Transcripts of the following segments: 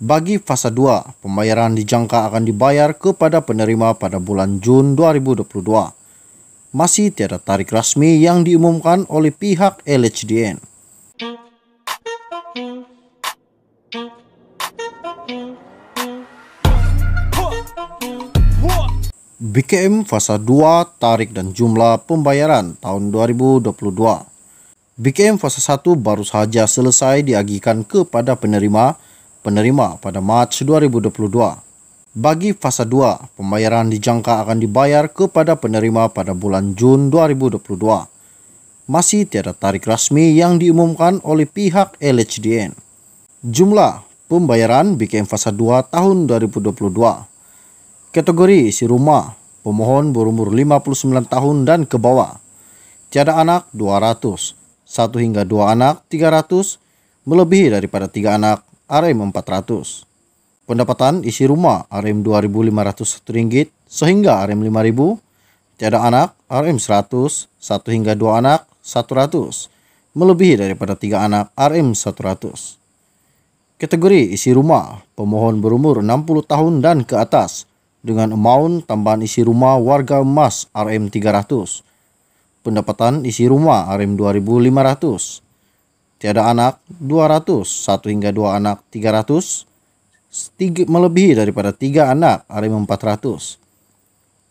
Bagi fase 2, pembayaran dijangka akan dibayar kepada penerima pada bulan Jun 2022. Masih tiada tarik resmi yang diumumkan oleh pihak LHDN. BKM fase 2 tarik dan jumlah pembayaran tahun 2022. BKM fase 1 baru saja selesai diagikan kepada penerima penerima pada Mac 2022. Bagi Fasa 2, pembayaran dijangka akan dibayar kepada penerima pada bulan Jun 2022. Masih tiada tarik rasmi yang diumumkan oleh pihak LHDN. Jumlah pembayaran BKM Fasa 2 tahun 2022. Kategori isi rumah, pemohon berumur 59 tahun dan ke bawah. Tiada anak 200, 1 hingga 2 anak 300, melebihi daripada 3 anak RM e 400. Pendapatan isi rumah RM e 2.500 ringgit sehingga RM e 5.000. Tiada anak RM 100, 1 hingga 2 anak 100. Melebihi daripada 3 anak RM 100. Kategori isi rumah, pemohon berumur 60 tahun dan ke atas dengan amount tambahan isi rumah warga emas RM 300. Pendapatan isi rumah RM 2500 tiada anak 200, satu hingga dua anak 300, tiga, melebihi daripada tiga anak Arim 400.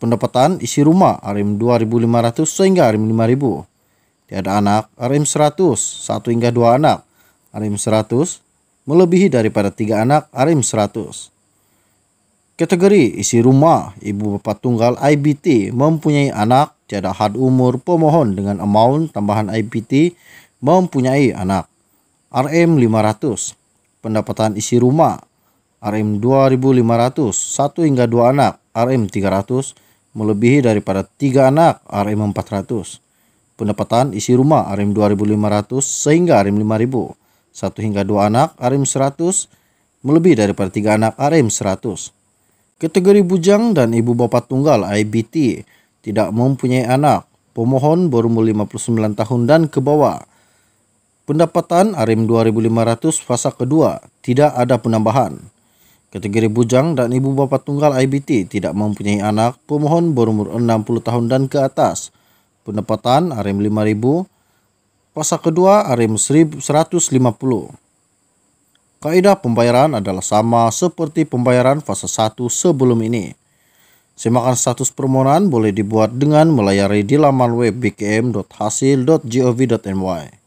Pendapatan isi rumah Arim 2500 sehingga Arim 5000. Tiada anak Arim 100, satu hingga dua anak Arim 100, melebihi daripada tiga anak Arim 100. Kategori isi rumah ibu bapa tunggal IBT mempunyai anak tiada had umur pemohon dengan amaun tambahan IBT mempunyai anak. RM 500, pendapatan isi rumah. RM 2500, 1 hingga 2 anak. RM 300, melebihi daripada 3 anak. RM 400, pendapatan isi rumah. RM 2500 sehingga RM 5000. 1 hingga 2 anak. RM 100, melebihi daripada 3 anak. RM 100. Kategori bujang dan ibu bapak tunggal IBT tidak mempunyai anak. Pemohon berumur 59 tahun dan ke bawah Pendapatan rm 2500 fasa kedua tidak ada penambahan. Kategori bujang dan ibu bapa tunggal IBT tidak mempunyai anak, pemohon berumur 60 tahun dan ke atas. Pendapatan rm 5000, fasa kedua rm 1150. Kaedah pembayaran adalah sama seperti pembayaran fasa 1 sebelum ini. Semakan status permohonan boleh dibuat dengan melayari di laman web bkm.hasil.gov.my.